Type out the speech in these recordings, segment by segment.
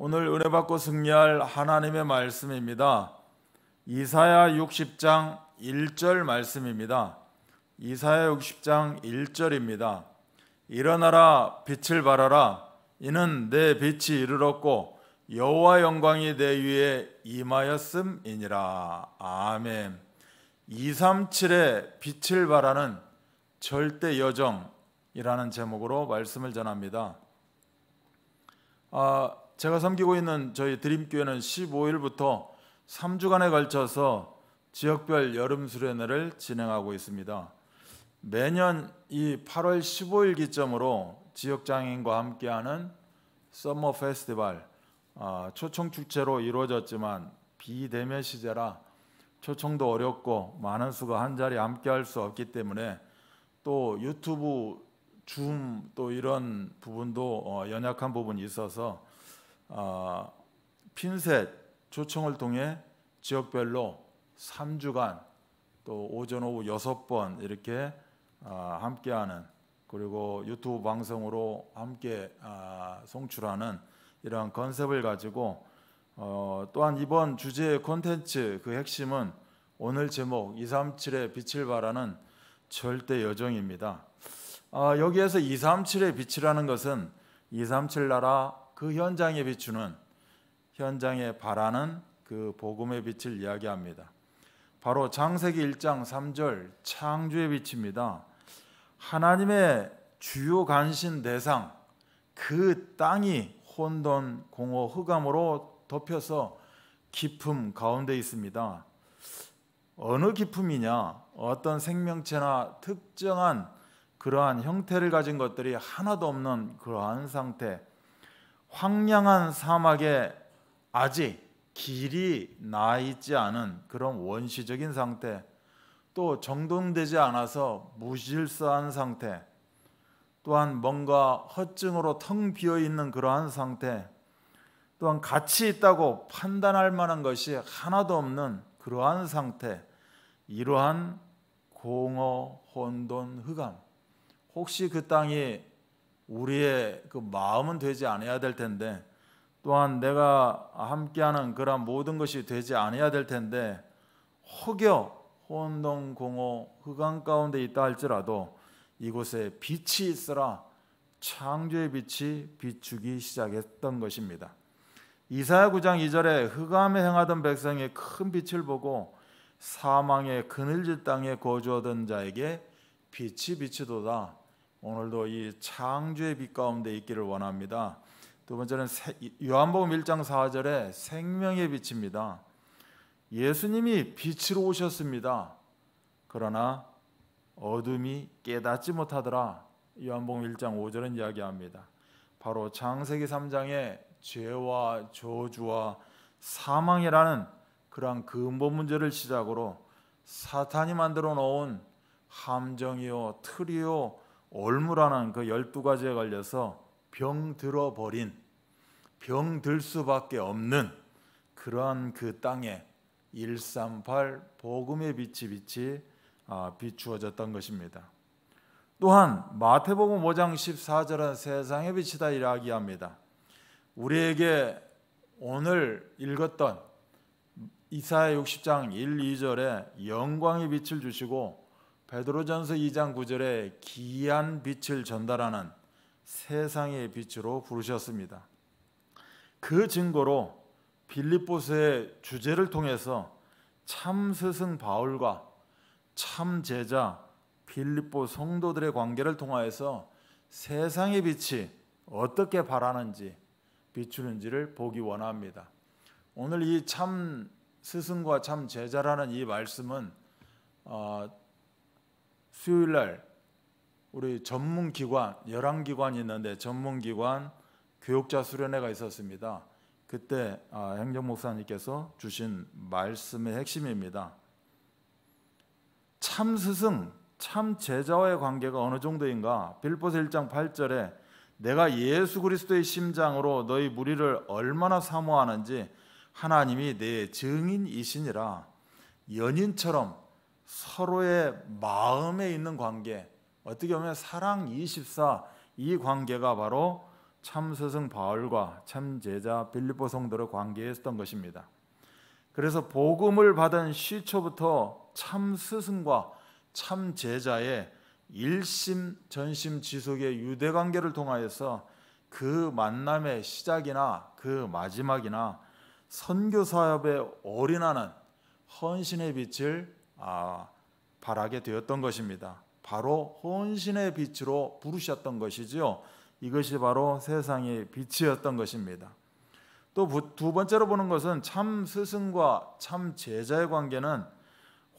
오늘 은혜 받고 승리할 하나님의 말씀입니다. 이사야 60장 1절 말씀입니다. 이사야 60장 1절입니다. 일어나라 빛을 발하라 이는 내 빛이 이르렀고 여호와 영광이 내 위에 임하였음이니라. 아멘. 237의 빛을 발하는 절대 여정이라는 제목으로 말씀을 전합니다. 아, 제가 섬기고 있는 저희 드림교회는 15일부터 3주간에 걸쳐서 지역별 여름 수련회를 진행하고 있습니다. 매년 이 8월 15일 기점으로 지역 장인과 함께하는 서머 페스티벌 아, 초청 축제로 이루어졌지만 비대면 시제라 초청도 어렵고 많은 수가 한 자리에 함께할 수 없기 때문에 또 유튜브 줌 또 이런 부분도 어, 연약한 부분이 있어서 어, 핀셋 조청을 통해 지역별로 3주간 또 오전 오후 6번 이렇게 어, 함께하는 그리고 유튜브 방송으로 함께 아, 송출하는 이러한 컨셉을 가지고 어, 또한 이번 주제의 콘텐츠 그 핵심은 오늘 제목 237의 빛을 바라는 절대 여정입니다. 아, 여기에서 237의 빛이라는 것은 237 나라 그 현장에 비추는 현장에 바라는 그 복음의 빛을 이야기합니다. 바로 장세기 1장 3절 창조의 빛입니다. 하나님의 주요 관심 대상 그 땅이 혼돈, 공허, 흑암으로 덮여서 깊음 가운데 있습니다. 어느 깊음이냐? 어떤 생명체나 특정한 그러한 형태를 가진 것들이 하나도 없는 그러한 상태, 황량한 사막에 아직 길이 나 있지 않은 그런 원시적인 상태, 또 정돈되지 않아서 무질서한 상태, 또한 뭔가 허증으로 텅 비어 있는 그러한 상태, 또한 가치 있다고 판단할 만한 것이 하나도 없는 그러한 상태, 이러한 공허, 혼돈, 흑암. 혹시 그 땅이 우리의 그 마음은 되지 않아야 될 텐데 또한 내가 함께하는 그런 모든 것이 되지 않아야 될 텐데 혹여 혼동공허 흑암 가운데 있다 할지라도 이곳에 빛이 있으라 창조의 빛이 비추기 시작했던 것입니다. 이사야 9장 2절에 흑암에 행하던 백성이 큰 빛을 보고 사망의 그늘질 땅에 거주하던 자에게 빛이 비치도다 오늘도 이 창조의 빛 가운데 있기를 원합니다. 두 번째는 요한복음 1장 4절에 생명의 빛입니다. 예수님이 빛으로 오셨습니다. 그러나 어둠이 깨닫지 못하더라. 요한복음 1장 5절은 이야기합니다. 바로 창세기 3장의 죄와 저주와 사망이라는 그러한 근본 문제를 시작으로 사탄이 만들어 놓은 함정이요 틀이요 올무라는 그 열두 가지에 걸려서 병 들어버린 병 들 수밖에 없는 그러한 그 땅에 138 복음의 빛이 빛이 아, 비추어졌던 것입니다. 또한 마태복음 5장 14절은 세상의 빛이다 이야기합니다. 우리에게 오늘 읽었던 이사야 60장 1, 2절에 영광의 빛을 주시고 베드로전서 2장 9절에 기이한 빛을 전달하는 세상의 빛으로 부르셨습니다. 그 증거로 빌립보서의 주제를 통해서 참 스승 바울과 참 제자 빌립보 성도들의 관계를 통하여서 세상의 빛이 어떻게 바라는지 비추는지를 보기 원합니다. 오늘 이 참 스승과 참 제자라는 이 말씀은 어, 수요일 날 우리 전문 기관 열한 기관이 있는데 전문 기관 교육자 수련회가 있었습니다. 그때 아, 행정 목사님께서 주신 말씀의 핵심입니다. 참 스승, 참 제자와의 관계가 어느 정도인가? 빌보서 1장 8절에 내가 예수 그리스도의 심장으로 너희 무리를 얼마나 사모하는지 하나님이 내 증인이시니라. 연인처럼 서로의 마음에 있는 관계, 어떻게 보면 사랑 24, 이 관계가 바로 참 스승 바울과 참 제자 빌립보 성도의 관계했던 것입니다. 그래서 복음을 받은 시초부터 참 스승과 참 제자의 일심 전심 지속의 유대 관계를 통하여서 그 만남의 시작이나 그 마지막이나 선교 사업의 어린하는 헌신의 빛을 아, 바라게 되었던 것입니다. 바로 혼신의 빛으로 부르셨던 것이지요. 이것이 바로 세상의 빛이었던 것입니다. 또 두 번째로 보는 것은 참 스승과 참 제자의 관계는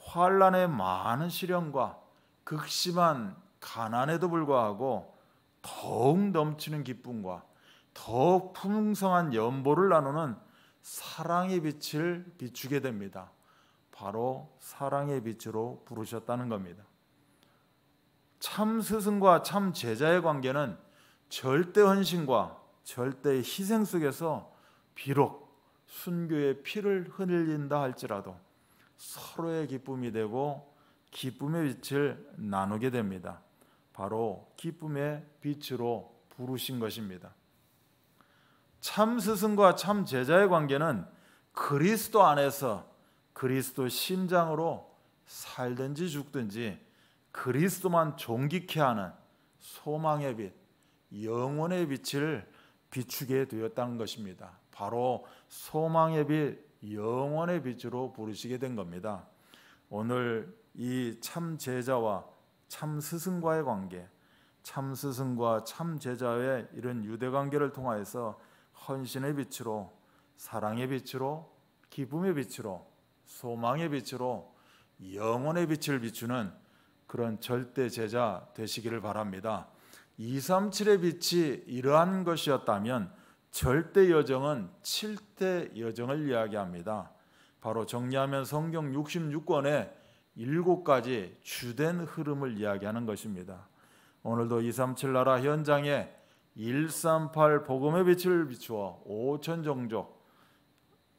환란의 많은 시련과 극심한 가난에도 불구하고 더욱 넘치는 기쁨과 더 풍성한 연보를 나누는 사랑의 빛을 비추게 됩니다. 바로 사랑의 빛으로 부르셨다는 겁니다. 참 스승과 참 제자의 관계는 절대 헌신과 절대 희생 속에서 비록 순교의 피를 흘린다 할지라도 서로의 기쁨이 되고 기쁨의 빛을 나누게 됩니다. 바로 기쁨의 빛으로 부르신 것입니다. 참 스승과 참 제자의 관계는 그리스도 안에서 그리스도 심장으로 살든지 죽든지 그리스도만 존귀케 하는 소망의 빛, 영원의 빛을 비추게 되었다는 것입니다. 바로 소망의 빛, 영원의 빛으로 부르시게 된 겁니다. 오늘 이 참 제자와 참 스승과의 관계, 참 스승과 참 제자의 이런 유대 관계를 통하여서 헌신의 빛으로 사랑의 빛으로 기쁨의 빛으로 소망의 빛으로 영혼의 빛을 비추는 그런 절대 제자 되시기를 바랍니다. 237의 빛이 이러한 것이었다면 절대 여정은 7대 여정을 이야기합니다. 바로 정리하면 성경 66권의 7가지 주된 흐름을 이야기하는 것입니다. 오늘도 237 나라 현장에 138 복음의 빛을 비추어 5천 종족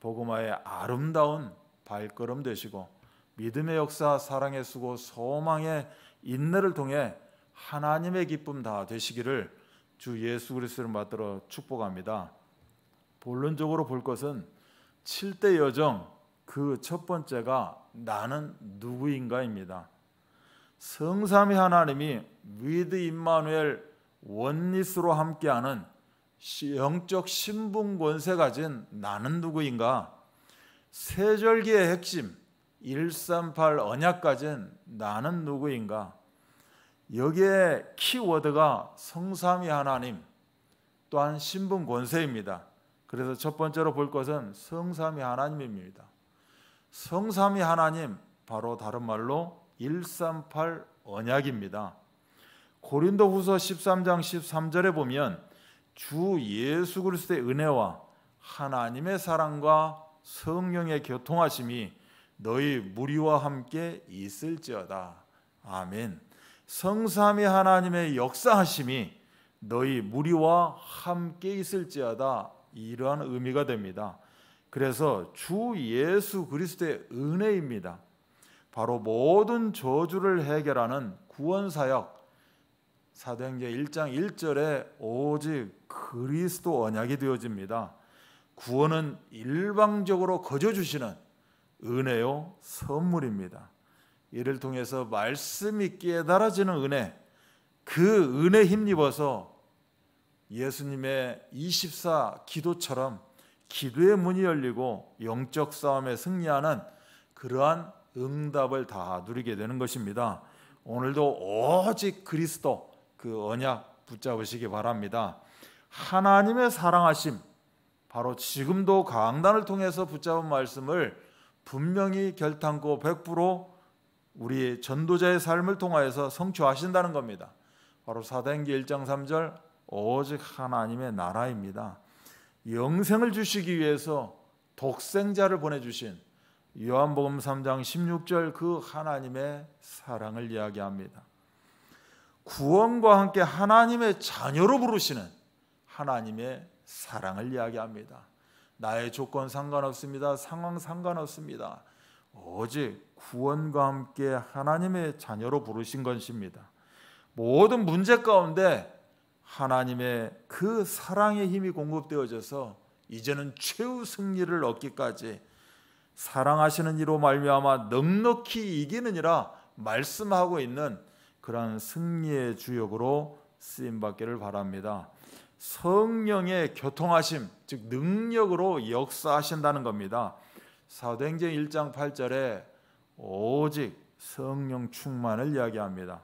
복음화의 아름다운 발걸음 되시고 믿음의 역사, 사랑의 수고, 소망의 인내를 통해 하나님의 기쁨 다 되시기를 주 예수 그리스도를 받들어 축복합니다. 본론적으로 볼 것은 7대 여정 그 첫 번째가 나는 누구인가입니다. 성삼위 하나님이 위드 임마누엘 원리스로 함께하는 영적 신분 권세 가진 나는 누구인가 세절기의 핵심 138 언약까지는 나는 누구인가? 여기에 키워드가 성삼위 하나님 또한 신분 권세입니다. 그래서 첫 번째로 볼 것은 성삼위 하나님입니다. 성삼위 하나님 바로 다른 말로 138 언약입니다. 고린도후서 13장 13절에 보면 주 예수 그리스도의 은혜와 하나님의 사랑과 성령의 교통하심이 너희 무리와 함께 있을지어다. 아멘. 성삼위 하나님의 역사하심이 너희 무리와 함께 있을지어다. 이러한 의미가 됩니다. 그래서 주 예수 그리스도의 은혜입니다. 바로 모든 저주를 해결하는 구원 사역 사도행전 1장 1절에 오직 그리스도 언약이 되어집니다. 구원은 일방적으로 거저 주시는 은혜요 선물입니다. 이를 통해서 말씀이 깨달아지는 은혜, 그 은혜 힘입어서 예수님의 24 기도처럼 기도의 문이 열리고 영적 싸움에 승리하는 그러한 응답을 다 누리게 되는 것입니다. 오늘도 오직 그리스도 그 언약 붙잡으시기 바랍니다. 하나님의 사랑하심, 바로 지금도 강단을 통해서 붙잡은 말씀을 분명히 결단코100% 우리 전도자의 삶을 통하여서 성취하신다는 겁니다. 바로 사도행기 1장 3절 오직 하나님의 나라입니다. 영생을 주시기 위해서 독생자를 보내주신 요한복음 3장 16절 그 하나님의 사랑을 이야기합니다. 구원과 함께 하나님의 자녀로 부르시는 하나님의 사랑을 이야기합니다. 나의 조건 상관없습니다. 상황 상관없습니다. 오직 구원과 함께 하나님의 자녀로 부르신 것입니다. 모든 문제 가운데 하나님의 그 사랑의 힘이 공급되어져서 이제는 최후 승리를 얻기까지 사랑하시는 이로 말미암아 넉넉히 이기는이라 말씀하고 있는 그러 승리의 주역으로 쓰임 받기를 바랍니다. 성령의 교통하심, 즉 능력으로 역사하신다는 겁니다. 사도행전 1장 8절에 오직 성령 충만을 이야기합니다.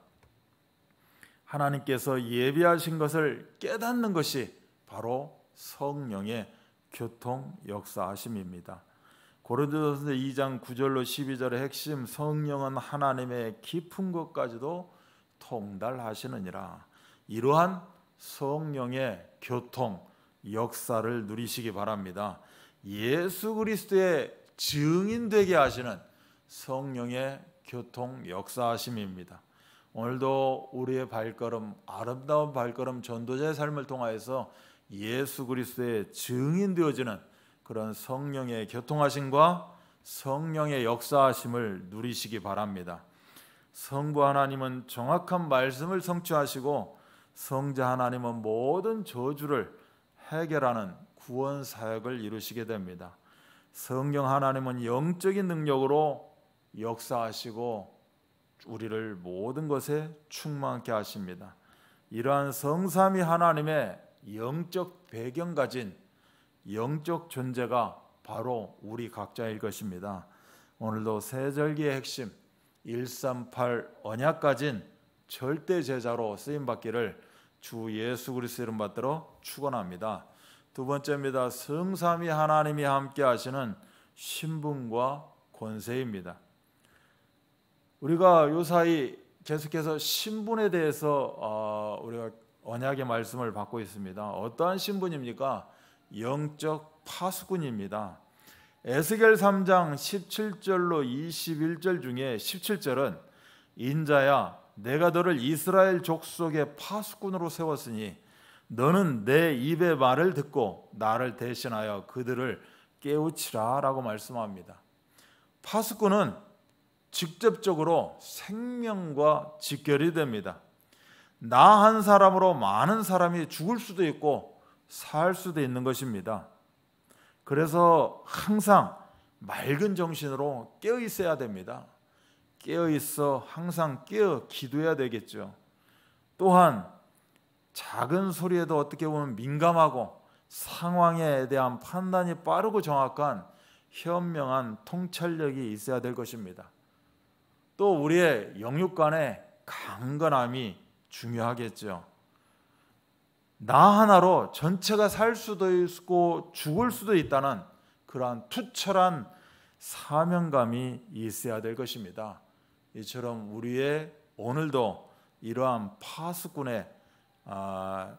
하나님께서 예비하신 것을 깨닫는 것이 바로 성령의 교통 역사하심입니다. 고린도전서 2장 9절로 12절의 핵심 성령은 하나님의 깊은 것까지도 통달하시느니라. 이러한 성령의 교통 역사를 누리시기 바랍니다. 예수 그리스도의 증인 되게 하시는 성령의 교통 역사하심입니다. 오늘도 우리의 발걸음 아름다운 발걸음 전도자의 삶을 통하여서 예수 그리스도의 증인 되어지는 그런 성령의 교통하심과 성령의 역사하심을 누리시기 바랍니다. 성부 하나님은 정확한 말씀을 성취하시고 성자 하나님은 모든 저주를 해결하는 구원 사역을 이루시게 됩니다. 성령 하나님은 영적인 능력으로 역사하시고 우리를 모든 것에 충만케 하십니다. 이러한 성삼위 하나님의 영적 배경 가진 영적 존재가 바로 우리 각자일 것입니다. 오늘도 세절기의 핵심 138 언약 가진 절대 제자로 쓰임 받기를 주 예수 그리스도 이름 받들어 축원합니다. 두 번째입니다. 성삼위 하나님이 함께 하시는 신분과 권세입니다. 우리가 요사이 계속해서 신분에 대해서 어, 우리가 언약의 말씀을 받고 있습니다. 어떠한 신분입니까? 영적 파수꾼입니다. 에스겔 3장 17절로 21절 중에 17절은 인자야 내가 너를 이스라엘 족속의 파수꾼으로 세웠으니 너는 내 입의 말을 듣고 나를 대신하여 그들을 깨우치라라고 말씀합니다. 파수꾼은 직접적으로 생명과 직결이 됩니다. 나 한 사람으로 많은 사람이 죽을 수도 있고 살 수도 있는 것입니다. 그래서 항상 맑은 정신으로 깨어 있어야 됩니다. 깨어 있어 항상 깨어 기도해야 되겠죠. 또한 작은 소리에도 어떻게 보면 민감하고 상황에 대한 판단이 빠르고 정확한 현명한 통찰력이 있어야 될 것입니다. 또 우리의 영육간의 강건함이 중요하겠죠. 나 하나로 전체가 살 수도 있고 죽을 수도 있다는 그러한 투철한 사명감이 있어야 될 것입니다. 이처럼 우리의 오늘도 이러한 파수꾼의 아,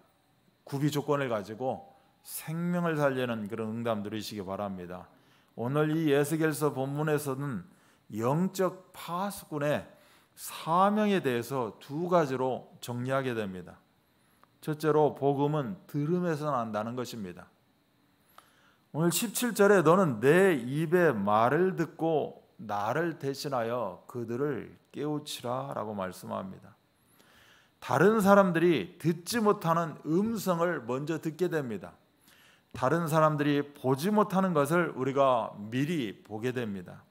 구비 조건을 가지고 생명을 살리는 그런 응답 들으시기 바랍니다. 오늘 이 예수결서 본문에서는 영적 파수꾼의 사명에 대해서 두 가지로 정리하게 됩니다. 첫째로 복음은 들음에서 난다는 것입니다. 오늘 17절에 너는 내 입의 말을 듣고 나를 대신하여 그들을 깨우치라라고 말씀합니다. 다른 사람들이 듣지 못하는 음성을 먼저 듣게 됩니다. 다른 사람들이 보지 못하는 것을 우리가 미리 보게 됩니다.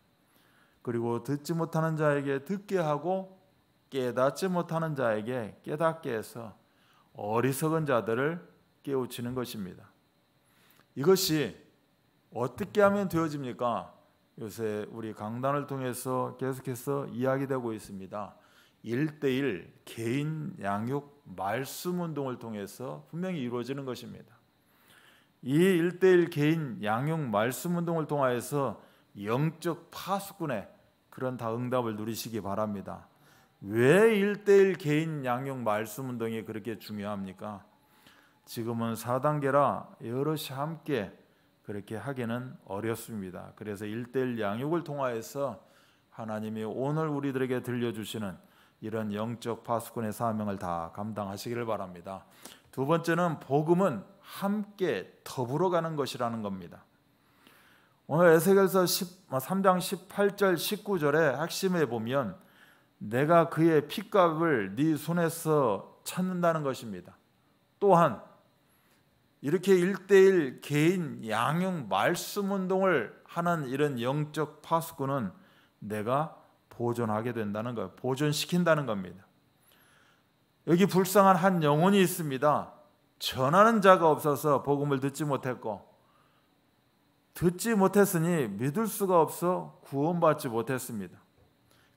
그리고 듣지 못하는 자에게 듣게 하고 깨닫지 못하는 자에게 깨닫게 해서 어리석은 자들을 깨우치는 것입니다. 이것이 어떻게 하면 되어집니까? 요새 우리 강단을 통해서 계속해서 이야기되고 있습니다. 1대1 개인 양육 말씀 운동을 통해서 분명히 이루어지는 것입니다. 이 1대1 개인 양육 말씀 운동을 통하서 영적 파수꾼의 그런 다 응답을 누리시기 바랍니다. 왜 1대1 개인 양육 말씀 운동이 그렇게 중요합니까? 지금은 4단계라 여럿이 함께 그렇게 하기는 어렵습니다. 그래서 일대일 양육을 통하여서 하나님이 오늘 우리들에게 들려주시는 이런 영적 파수꾼의 사명을 다 감당하시기를 바랍니다. 두 번째는 복음은 함께 더불어 가는 것이라는 겁니다. 오늘 에스겔서 3장 18절 19절의 핵심에 보면 내가 그의 핏값을 네 손에서 찾는다는 것입니다. 또한 이렇게 일대일 개인 양육 말씀 운동을 하는 이런 영적 파수꾼은 내가 보존하게 된다는 거예요. 보존시킨다는 겁니다. 여기 불쌍한 한 영혼이 있습니다. 전하는 자가 없어서 복음을 듣지 못했고 듣지 못했으니 믿을 수가 없어 구원받지 못했습니다.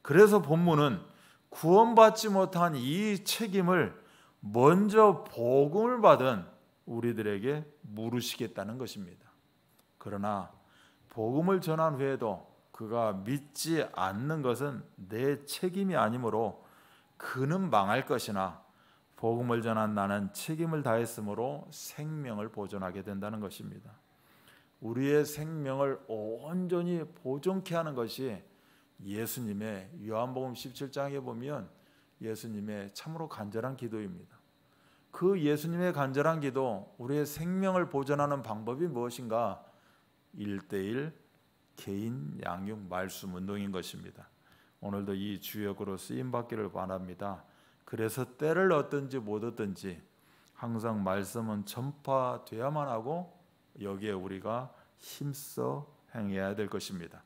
그래서 본문은 구원받지 못한 이 책임을 먼저 복음을 받은 우리들에게 물으시겠다는 것입니다. 그러나 복음을 전한 후에도 그가 믿지 않는 것은 내 책임이 아니므로 그는 망할 것이나 복음을 전한 나는 책임을 다했으므로 생명을 보존하게 된다는 것입니다. 우리의 생명을 온전히 보존케 하는 것이 예수님의 요한복음 17장에 보면 예수님의 참으로 간절한 기도입니다. 그 예수님의 간절한 기도, 우리의 생명을 보존하는 방법이 무엇인가? 1대1 개인 양육 말씀 운동인 것입니다. 오늘도 이 주역으로 쓰임 받기를 바랍니다. 그래서 때를 얻든지 못 얻든지 항상 말씀은 전파되야만 하고 여기에 우리가 힘써 행해야 될 것입니다.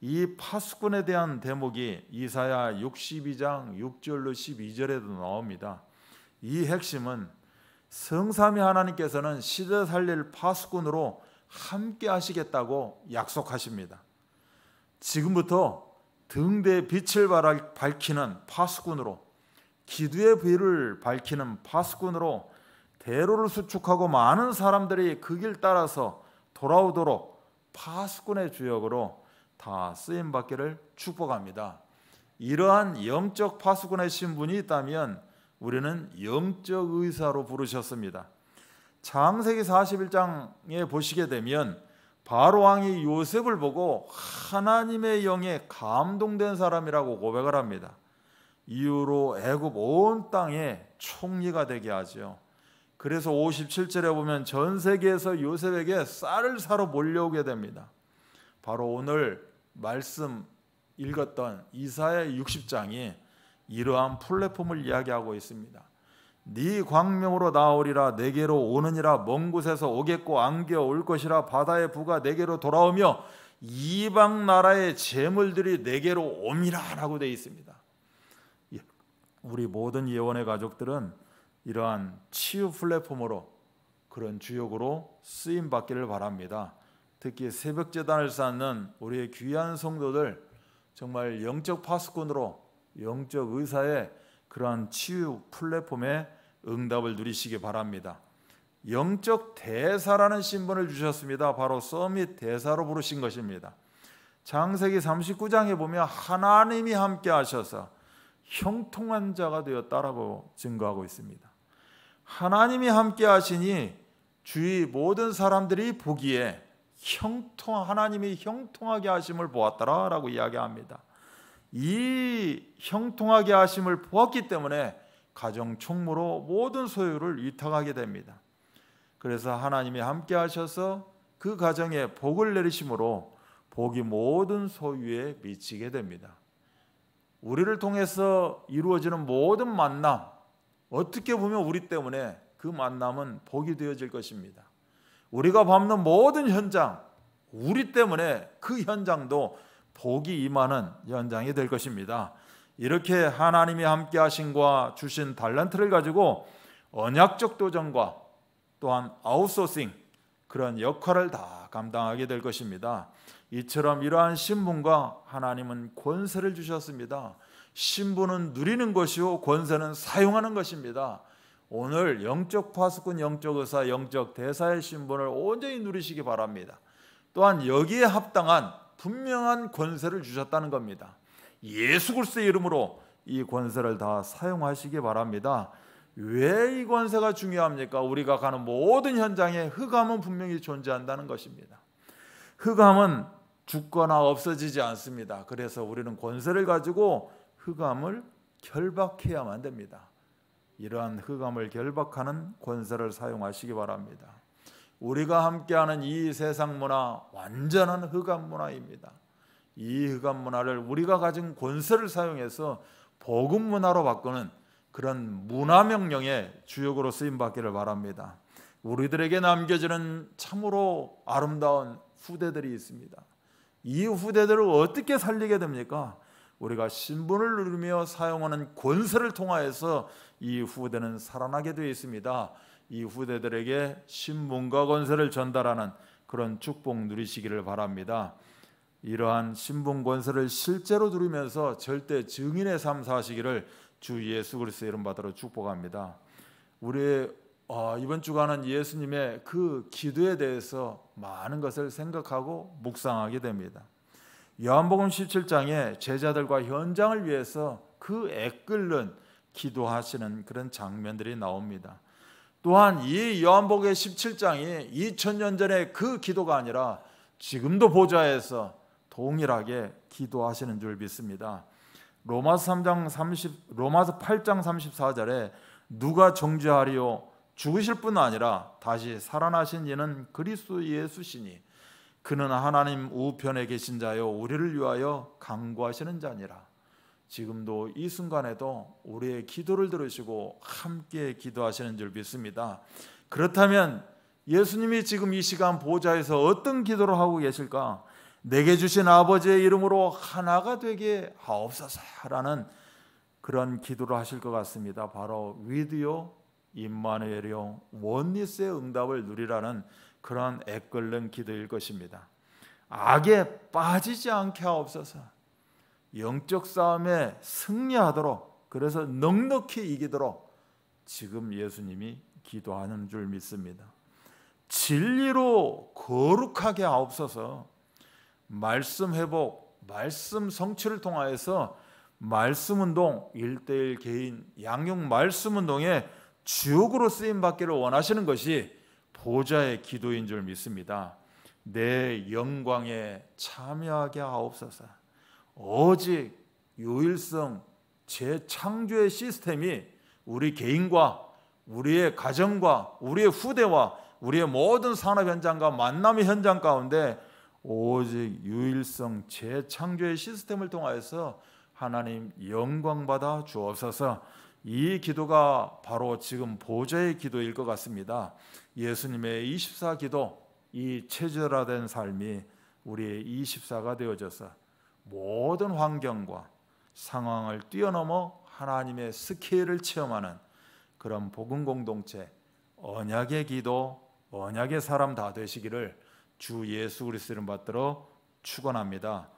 이 파수꾼에 대한 대목이 이사야 62장 6절로 12절에도 나옵니다. 이 핵심은 성삼위 하나님께서는 시대 살릴 파수꾼으로 함께 하시겠다고 약속하십니다. 지금부터 등대 빛을 밝히는 파수꾼으로 기두의 비를 밝히는 파수꾼으로 대로를 수축하고 많은 사람들이 그 길 따라서 돌아오도록 파수꾼의 주역으로 다 쓰임 받기를 축복합니다. 이러한 영적 파수꾼의 신분이 있다면 우리는 영적 의사로 부르셨습니다. 창세기 41장에 보시게 되면 바로 왕이 요셉을 보고 하나님의 영에 감동된 사람이라고 고백을 합니다. 이후로 애굽 온 땅에 총리가 되게 하죠. 그래서 57절에 보면 전 세계에서 요셉에게 쌀을 사러 몰려오게 됩니다. 바로 오늘 말씀 읽었던 이사야 60장이 이러한 플랫폼을 이야기하고 있습니다. 네 광명으로 나오리라 내게로 오느니라 먼 곳에서 오겠고 안겨 올 것이라 바다의 부가 내게로 돌아오며 이방 나라의 재물들이 내게로 옴이라라고 되어 있습니다. 예, 우리 모든 예원의 가족들은 이러한 치유 플랫폼으로 그런 주역으로 쓰임 받기를 바랍니다. 특히 새벽 재단을 쌓는 우리의 귀한 성도들 정말 영적 파수꾼으로 영적 의사의 그러한 치유 플랫폼에 응답을 누리시기 바랍니다. 영적 대사라는 신분을 주셨습니다. 바로 서밋 대사로 부르신 것입니다. 장세기 39장에 보면 하나님이 함께 하셔서 형통한 자가 되었다라고 증거하고 있습니다. 하나님이 함께 하시니 주위 모든 사람들이 보기에 형통 하나님이 형통하게 하심을 보았더라고 이야기합니다. 이 형통하게 하심을 보았기 때문에 가정 총무로 모든 소유를 위탁하게 됩니다. 그래서 하나님이 함께 하셔서 그 가정에 복을 내리심으로 복이 모든 소유에 미치게 됩니다. 우리를 통해서 이루어지는 모든 만남, 어떻게 보면 우리 때문에 그 만남은 복이 되어질 것입니다. 우리가 밟는 모든 현장, 우리 때문에 그 현장도 복이 임하는 연장이 될 것입니다. 이렇게 하나님이 함께 하신과 주신 달란트를 가지고 언약적 도전과 또한 아웃소싱 그런 역할을 다 감당하게 될 것입니다. 이처럼 이러한 신분과 하나님은 권세를 주셨습니다. 신분은 누리는 것이요 권세는 사용하는 것입니다. 오늘 영적 파수꾼, 영적 의사, 영적 대사의 신분을 온전히 누리시기 바랍니다. 또한 여기에 합당한 분명한 권세를 주셨다는 겁니다. 예수 그리스도의 이름으로 이 권세를 다 사용하시기 바랍니다. 왜 이 권세가 중요합니까? 우리가 가는 모든 현장에 흑암은 분명히 존재한다는 것입니다. 흑암은 죽거나 없어지지 않습니다. 그래서 우리는 권세를 가지고 흑암을 결박해야만 됩니다. 이러한 흑암을 결박하는 권세를 사용하시기 바랍니다. 우리가 함께하는 이 세상 문화 완전한 흑암 문화입니다. 이 흑암 문화를 우리가 가진 권세를 사용해서 복음 문화로 바꾸는 그런 문화 명령의 주역으로 쓰임 받기를 바랍니다. 우리들에게 남겨지는 참으로 아름다운 후대들이 있습니다. 이 후대들을 어떻게 살리게 됩니까? 우리가 신분을 누르며 사용하는 권세를 통하여서 이 후대는 살아나게 되어 있습니다. 이 후대들에게 신문과 권세를 전달하는 그런 축복 누리시기를 바랍니다. 이러한 신분 권세를 실제로 누리면서 절대 증인의 삶 사시기를 주 예수 그리스도 이름 받으러 축복합니다. 우리 어, 이번 주간은 예수님의 그 기도에 대해서 많은 것을 생각하고 묵상하게 됩니다. 요한복음 17장에 제자들과 현장을 위해서 그 애끓는 기도하시는 그런 장면들이 나옵니다. 또한 이 요한복의 17장이 2000년 전에 그 기도가 아니라 지금도 보좌에서 동일하게 기도하시는 줄 믿습니다. 로마서 3장 30 로마서 8장 34절에 누가 정죄하리요 죽으실 뿐 아니라 다시 살아나신 이는 그리스도 예수시니 그는 하나님 우편에 계신 자요 우리를 위하여 강구하시는 자니라. 지금도 이 순간에도 우리의 기도를 들으시고 함께 기도하시는 줄 믿습니다. 그렇다면 예수님이 지금 이 시간 보좌에서 어떤 기도를 하고 계실까? 내게 주신 아버지의 이름으로 하나가 되게 하옵소서라는 그런 기도를 하실 것 같습니다. 바로 위드요 임마누엘요 원리스의 응답을 누리라는 그런 애끓는 기도일 것입니다. 악에 빠지지 않게 하옵소서. 영적 싸움에 승리하도록 그래서 넉넉히 이기도록 지금 예수님이 기도하는 줄 믿습니다. 진리로 거룩하게 하옵소서 말씀 회복, 말씀 성취를 통하여서 말씀 운동, 일대일 개인, 양육 말씀 운동에 주옥으로 쓰임 받기를 원하시는 것이 보좌의 기도인 줄 믿습니다. 내 영광에 참여하게 하옵소서. 오직 유일성 재창조의 시스템이 우리 개인과 우리의 가정과 우리의 후대와 우리의 모든 산업 현장과 만남의 현장 가운데 오직 유일성 재창조의 시스템을 통하여서 하나님 영광 받아 주옵소서. 이 기도가 바로 지금 보좌의 기도일 것 같습니다. 예수님의 24기도 이 체제화된 삶이 우리의 24가 되어져서 모든 환경과 상황을 뛰어넘어 하나님의 스케일을 체험하는 그런 복음 공동체 언약의 기도 언약의 사람 다 되시기를 주 예수 그리스도를 받들어 축원합니다.